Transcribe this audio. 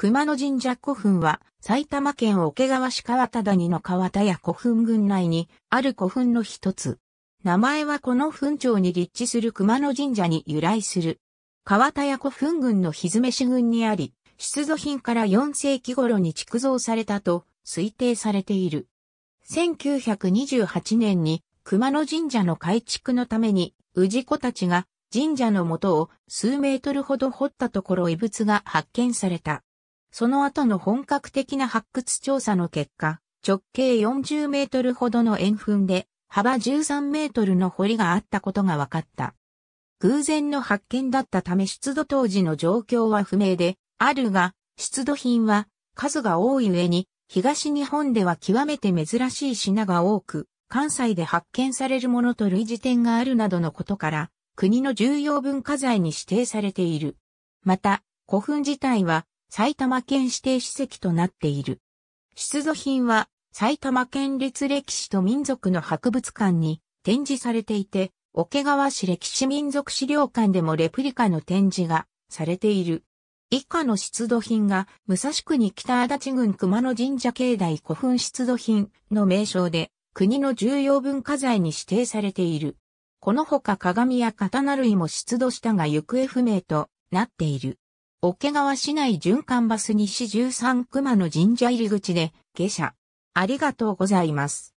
熊野神社古墳は埼玉県桶川市川田谷の川田屋古墳群内にある古墳の一つ。名前はこの墳町に立地する熊野神社に由来する。川田屋古墳群のひずめし群にあり、出土品から4世紀頃に築造されたと推定されている。1928年に熊野神社の改築のために宇治子たちが神社の元を数メートルほど掘ったところ遺物が発見された。その後の本格的な発掘調査の結果、直径40メートルほどの円墳で、幅13メートルの堀があったことが分かった。偶然の発見だったため出土当時の状況は不明で、あるが、出土品は数が多い上に、東日本では極めて珍しい品が多く、関西で発見されるものと類似点があるなどのことから、国の重要文化財に指定されている。また、古墳自体は埼玉県指定史跡となっている。出土品は埼玉県立歴史と民族の博物館に展示されていて、桶川市歴史民族資料館でもレプリカの展示がされている。以下の出土品が武蔵国北足立郡熊野神社境内古墳出土品の名称で国の重要文化財に指定されている。このほか鏡や刀類も出土したが行方不明となっている。桶川市内循環バス西13熊野神社入口で下車。ありがとうございます。